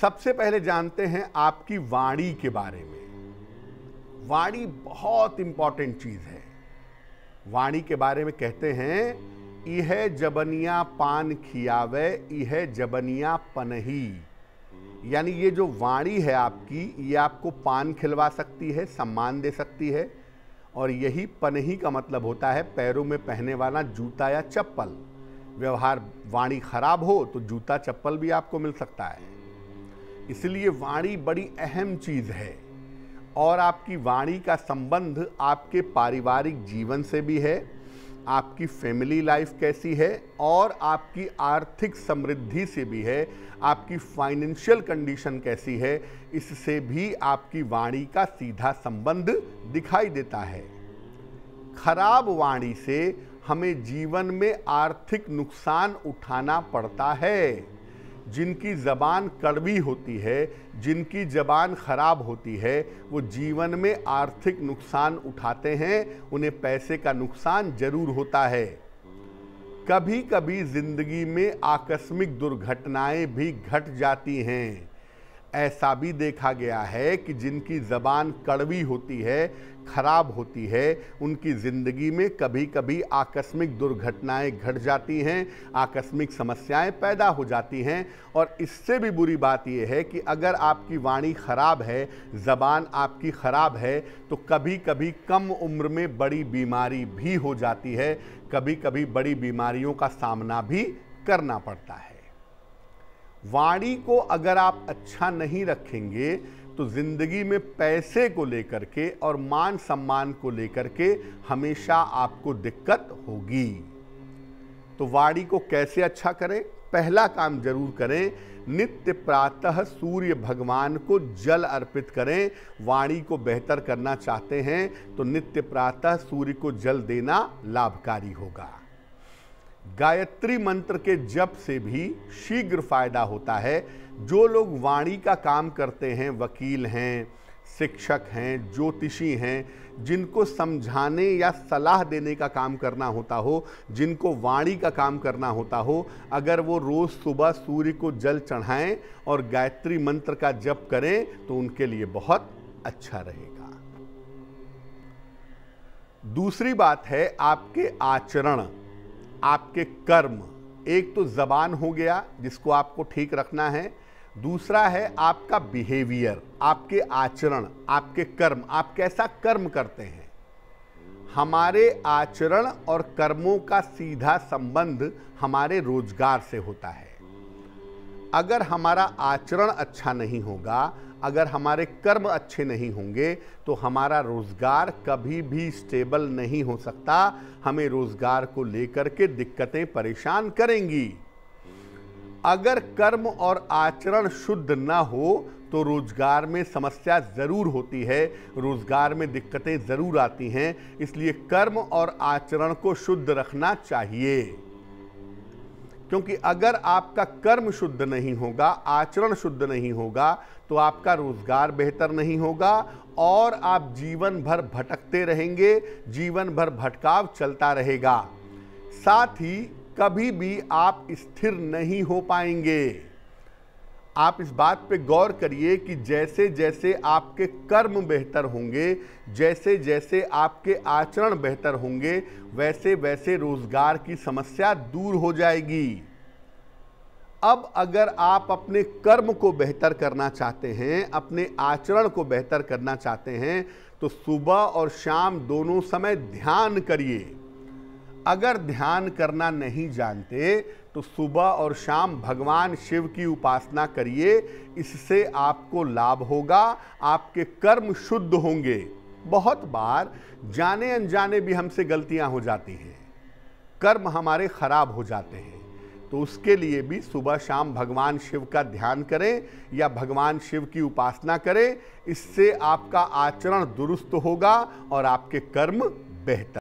सबसे पहले जानते हैं आपकी वाणी के बारे में वाणी बहुत इंपॉर्टेंट चीज है वाणी के बारे में कहते हैं यह जबनिया पान खियावे यह जबनिया पनही यानी ये जो वाणी है आपकी ये आपको पान खिलवा सकती है सम्मान दे सकती है और यही पनही का मतलब होता है पैरों में पहने वाला जूता या चप्पल व्यवहार वाणी खराब हो तो जूता चप्पल भी आपको मिल सकता है इसलिए वाणी बड़ी अहम चीज़ है और आपकी वाणी का संबंध आपके पारिवारिक जीवन से भी है आपकी फैमिली लाइफ कैसी है और आपकी आर्थिक समृद्धि से भी है आपकी फाइनेंशियल कंडीशन कैसी है इससे भी आपकी वाणी का सीधा संबंध दिखाई देता है खराब वाणी से हमें जीवन में आर्थिक नुकसान उठाना पड़ता है जिनकी ज़बान कड़वी होती है जिनकी ज़बान ख़राब होती है वो जीवन में आर्थिक नुकसान उठाते हैं उन्हें पैसे का नुकसान ज़रूर होता है कभी कभी ज़िंदगी में आकस्मिक दुर्घटनाएं भी घट जाती हैं ऐसा भी देखा गया है कि जिनकी ज़बान कड़वी होती है खराब होती है उनकी ज़िंदगी में कभी कभी आकस्मिक दुर्घटनाएं घट जाती हैं आकस्मिक समस्याएं पैदा हो जाती हैं और इससे भी बुरी बात यह है कि अगर आपकी वाणी ख़राब है ज़बान आपकी ख़राब है तो कभी कभी कम उम्र में बड़ी बीमारी भी हो जाती है कभी कभी बड़ी बीमारियों का सामना भी करना पड़ता है वाणी को अगर आप अच्छा नहीं रखेंगे तो ज़िंदगी में पैसे को लेकर के और मान सम्मान को लेकर के हमेशा आपको दिक्कत होगी तो वाणी को कैसे अच्छा करें पहला काम जरूर करें नित्य प्रातः सूर्य भगवान को जल अर्पित करें वाणी को बेहतर करना चाहते हैं तो नित्य प्रातः सूर्य को जल देना लाभकारी होगा गायत्री मंत्र के जप से भी शीघ्र फायदा होता है जो लोग वाणी का काम करते हैं वकील हैं शिक्षक हैं ज्योतिषी हैं जिनको समझाने या सलाह देने का काम करना होता हो जिनको वाणी का काम करना होता हो अगर वो रोज़ सुबह सूर्य को जल चढ़ाएं और गायत्री मंत्र का जप करें तो उनके लिए बहुत अच्छा रहेगा दूसरी बात है आपके आचरण आपके कर्म एक तो ज़बान हो गया जिसको आपको ठीक रखना है दूसरा है आपका बिहेवियर आपके आचरण आपके कर्म आप कैसा कर्म करते हैं हमारे आचरण और कर्मों का सीधा संबंध हमारे रोजगार से होता है अगर हमारा आचरण अच्छा नहीं होगा अगर हमारे कर्म अच्छे नहीं होंगे तो हमारा रोज़गार कभी भी स्टेबल नहीं हो सकता हमें रोज़गार को लेकर के दिक्कतें परेशान करेंगी अगर कर्म और आचरण शुद्ध ना हो तो रोज़गार में समस्या ज़रूर होती है रोज़गार में दिक्कतें ज़रूर आती हैं इसलिए कर्म और आचरण को शुद्ध रखना चाहिए क्योंकि अगर आपका कर्म शुद्ध नहीं होगा आचरण शुद्ध नहीं होगा तो आपका रोजगार बेहतर नहीं होगा और आप जीवन भर भटकते रहेंगे जीवन भर भटकाव चलता रहेगा साथ ही कभी भी आप स्थिर नहीं हो पाएंगे आप इस बात पे गौर करिए कि जैसे जैसे आपके कर्म बेहतर होंगे जैसे जैसे आपके आचरण बेहतर होंगे वैसे वैसे रोजगार की समस्या दूर हो जाएगी अब अगर आप अपने कर्म को बेहतर करना चाहते हैं अपने आचरण को बेहतर करना चाहते हैं तो सुबह और शाम दोनों समय ध्यान करिए अगर ध्यान करना नहीं जानते तो सुबह और शाम भगवान शिव की उपासना करिए इससे आपको लाभ होगा आपके कर्म शुद्ध होंगे बहुत बार जाने अनजाने भी हमसे गलतियां हो जाती हैं कर्म हमारे खराब हो जाते हैं तो उसके लिए भी सुबह शाम भगवान शिव का ध्यान करें या भगवान शिव की उपासना करें इससे आपका आचरण दुरुस्त होगा और आपके कर्म बेहतर